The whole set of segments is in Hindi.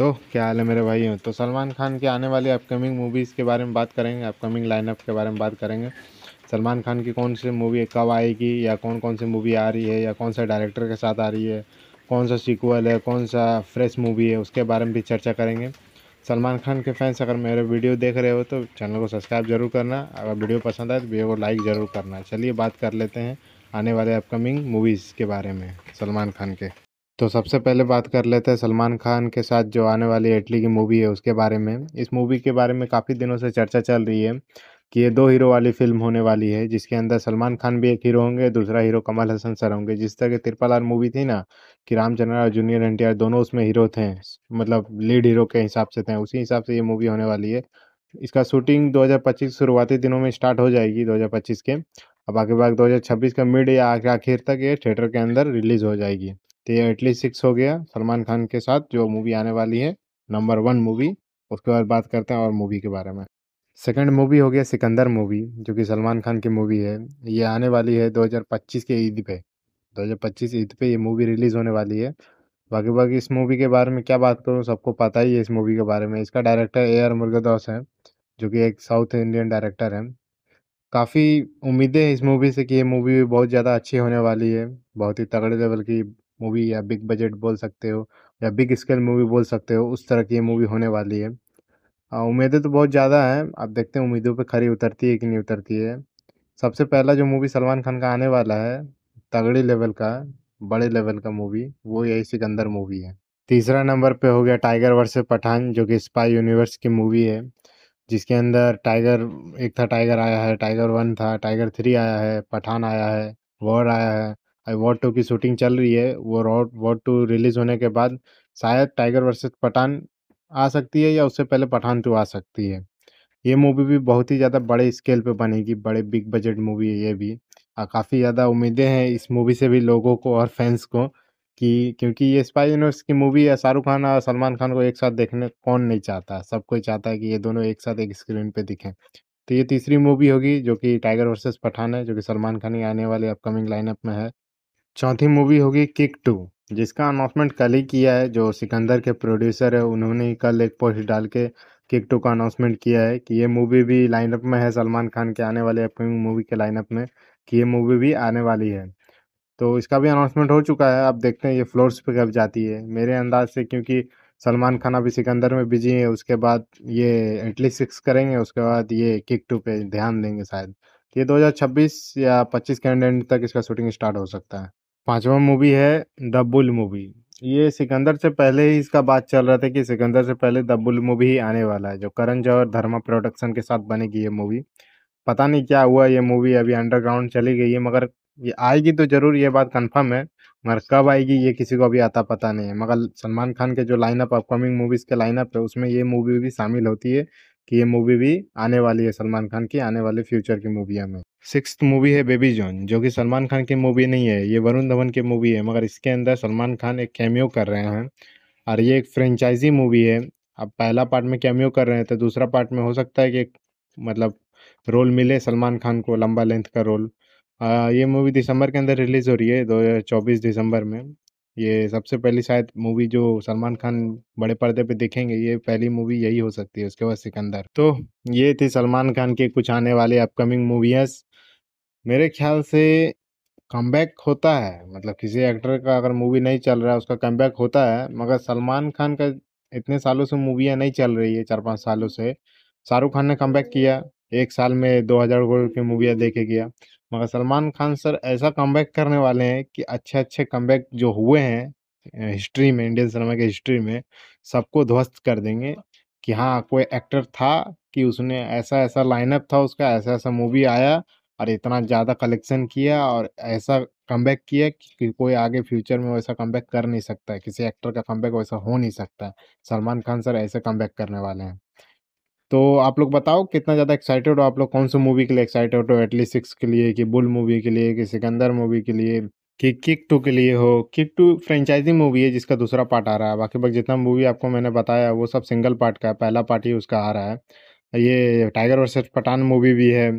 तो क्या हाल है मेरे भाई हूँ तो सलमान खान के आने वाली अपकमिंग मूवीज़ के बारे में बात करेंगे अपकमिंग लाइनअप के बारे में बात करेंगे सलमान खान की कौन सी मूवी कब आएगी या कौन कौन सी मूवी आ रही है या कौन सा डायरेक्टर के साथ आ रही है कौन सा सीक्वल है कौन सा फ्रेश मूवी है उसके बारे में भी चर्चा करेंगे सलमान खान के फैंस अगर मेरे वीडियो देख रहे हो तो चैनल को सब्सक्राइब जरूर करना अगर वीडियो पसंद आए तो वीडियो को लाइक ज़रूर करना चलिए बात कर लेते हैं आने वाले अपकमिंग मूवीज़ के बारे में सलमान खान के तो सबसे पहले बात कर लेते हैं सलमान खान के साथ जो आने वाली एटली की मूवी है उसके बारे में इस मूवी के बारे में काफ़ी दिनों से चर्चा चल रही है कि ये दो हीरो वाली फिल्म होने वाली है जिसके अंदर सलमान खान भी एक हीरो होंगे दूसरा हीरो कमल हसन सर होंगे जिस तरह की त्रिपल आर मूवी थी ना कि रामचंद्र और जूनियर एन दोनों उसमें हीरो थे मतलब लीड हीरो के हिसाब से थे उसी हिसाब से ये मूवी होने वाली है इसका शूटिंग 2025 शुरुआती दिनों में स्टार्ट हो जाएगी 2025 के अब आगे बाद 2026 का मिड या आखिर तक ये थिएटर के अंदर रिलीज़ हो जाएगी तो ये इटली सिक्स हो गया सलमान खान के साथ जो मूवी आने वाली है नंबर वन मूवी उसके बाद बात करते हैं और मूवी के बारे में सेकंड मूवी हो गया सिकंदर मूवी जो कि सलमान खान की मूवी है ये आने वाली है 2025 के ईद पे 2025 ईद पे ये मूवी रिलीज़ होने वाली है बाकी बाकी इस मूवी के बारे में क्या बात करूँ सबको पता ही है इस मूवी के बारे में इसका डायरेक्टर ए आर मुर्गदास है जो कि एक साउथ इंडियन डायरेक्टर है काफ़ी उम्मीदें हैं इस मूवी से कि ये मूवी बहुत ज़्यादा अच्छी होने वाली है बहुत ही तगड़े लेवल की मूवी या बिग बजट बोल सकते हो या बिग स्केल मूवी बोल सकते हो उस तरह की ये मूवी होने वाली है उम्मीदें तो बहुत ज़्यादा हैं अब देखते हैं उम्मीदों पर खरी उतरती है कि नहीं उतरती है सबसे पहला जो मूवी सलमान खान का आने वाला है तगड़ी लेवल का बड़े लेवल का मूवी वो यही सिकंदर मूवी है तीसरा नंबर पे हो गया टाइगर वर्सेस पठान जो कि स्पाई यूनिवर्स की मूवी है जिसके अंदर टाइगर एक था टाइगर आया है टाइगर वन था टाइगर थ्री आया है पठान आया है वॉर आया है वॉट टू की शूटिंग चल रही है वो वॉट टू रिलीज होने के बाद शायद टाइगर वर्सेस पठान आ सकती है या उससे पहले पठान टू आ सकती है ये मूवी भी बहुत ही ज़्यादा बड़े स्केल पे बनेगी बड़े बिग बजट मूवी है ये भी काफ़ी ज़्यादा उम्मीदें हैं इस मूवी से भी लोगों को और फैंस को कि क्योंकि ये स्पाई यूनिवर्स की मूवी है शाहरुख खान और सलमान खान को एक साथ देखने कौन नहीं चाहता सब कोई चाहता है कि ये दोनों एक साथ एक स्क्रीन पे दिखें तो ये तीसरी मूवी होगी जो कि टाइगर वर्सेस पठान है जो कि सलमान खान ही आने वाले अपकमिंग लाइनअप में है चौथी मूवी होगी किक टू जिसका अनाउंसमेंट कल ही किया है जो सिकंदर के प्रोड्यूसर है उन्होंने कल एक पोस्ट डाल के किक टू का अनाउंसमेंट किया है कि ये मूवी भी लाइनअप में है सलमान खान के आने वाले अपकमिंग मूवी के लाइनअप में कि ये मूवी भी आने वाली है तो इसका भी अनाउंसमेंट हो चुका है आप देखते हैं ये फ्लोर्स पे कब जाती है मेरे अंदाज से क्योंकि सलमान खान अभी सिकंदर में बिजी है उसके बाद ये एटली सिक्स करेंगे उसके बाद ये किक टू पे ध्यान देंगे शायद ये 2026 या 25 के एंड तक इसका शूटिंग स्टार्ट हो सकता है पाँचवा मूवी है द बुल मूवी ये सिकंदर से पहले ही इसका बात चल रहा था कि सिकंदर से पहले द बुल मूवी ही आने वाला है जो करण जौहर धर्मा प्रोडक्शन के साथ बनेगी ये मूवी पता नहीं क्या हुआ ये मूवी अभी अंडरग्राउंड चली गई है मगर ये आएगी तो ज़रूर ये बात कंफर्म है मगर कब आएगी ये किसी को अभी आता पता नहीं है मगर सलमान खान के जो लाइनअप अपकमिंग मूवीज़ के लाइनअप है उसमें ये मूवी भी शामिल होती है कि ये मूवी भी आने वाली है सलमान खान की आने वाले फ्यूचर की मूवियों में सिक्स मूवी है बेबी जॉन जो कि सलमान खान की मूवी नहीं है ये वरुण धवन की मूवी है मगर इसके अंदर सलमान खान एक कैमियो कर रहे हैं और ये एक फ्रेंचाइजी मूवी है अब पहला पार्ट में कैमियो कर रहे हैं तो दूसरा पार्ट में हो सकता है कि मतलब रोल मिले सलमान खान को लंबा लेंथ का रोल आ, ये मूवी दिसंबर के अंदर रिलीज़ हो रही है दो हज़ार चौबीस दिसंबर में ये सबसे पहली शायद मूवी जो सलमान खान बड़े पर्दे पे देखेंगे ये पहली मूवी यही हो सकती है उसके बाद सिकंदर तो ये थी सलमान खान के कुछ आने वाले अपकमिंग मूवीज़ मेरे ख़्याल से कम होता है मतलब किसी एक्टर का अगर मूवी नहीं चल रहा है उसका कम होता है मगर सलमान खान का इतने सालों से मूवियाँ नहीं चल रही है चार पाँच सालों से। शाहरुख़ खान ने कम किया, एक साल में दो हज़ार करोड़ की मूवियाँ देखे गया। मगर सलमान खान सर ऐसा कम करने वाले हैं कि अच्छे-अच्छे कम जो हुए हैं हिस्ट्री में इंडियन सिनेमा की हिस्ट्री में सबको ध्वस्त कर देंगे कि हाँ, कोई एक्टर था कि उसने ऐसा-ऐसा लाइनअप था उसका, ऐसा-ऐसा मूवी आया और इतना ज़्यादा कलेक्शन किया और ऐसा कम किया कि कोई आगे फ्यूचर में वैसा कम कर नहीं सकता है किसी एक्टर का कम वैसा हो नहीं सकता है सलमान खान सर ऐसे कम करने वाले हैं तो आप लोग बताओ कितना ज़्यादा एक्साइटेड हो आप लोग कौन सी मूवी के लिए एक्साइटेड हो एटली सिक्स के लिए कि बुल मूवी के लिए कि सिकंदर मूवी के लिए कि किक टू के लिए हो किक टू फ्रेंचाइजी मूवी है जिसका दूसरा पार्ट आ रहा है बाकी बाकी जितना मूवी आपको मैंने बताया वो सब सिंगल पार्ट का है पहला पार्ट ही उसका आ रहा है ये टाइगर वर्सेस पठान मूवी भी है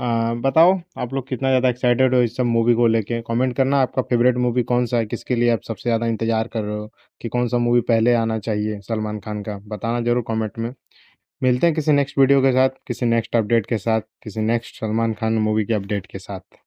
आ, बताओ आप लोग कितना ज़्यादा एक्साइटेड हो इस सब मूवी को लेके कमेंट करना आपका फेवरेट मूवी कौन सा है किसके लिए आप सबसे ज़्यादा इंतज़ार कर रहे हो कि कौन सा मूवी पहले आना चाहिए सलमान खान का बताना ज़रूर कमेंट में मिलते हैं किसी नेक्स्ट वीडियो के साथ किसी नेक्स्ट अपडेट के साथ किसी नेक्स्ट सलमान खान मूवी के अपडेट के साथ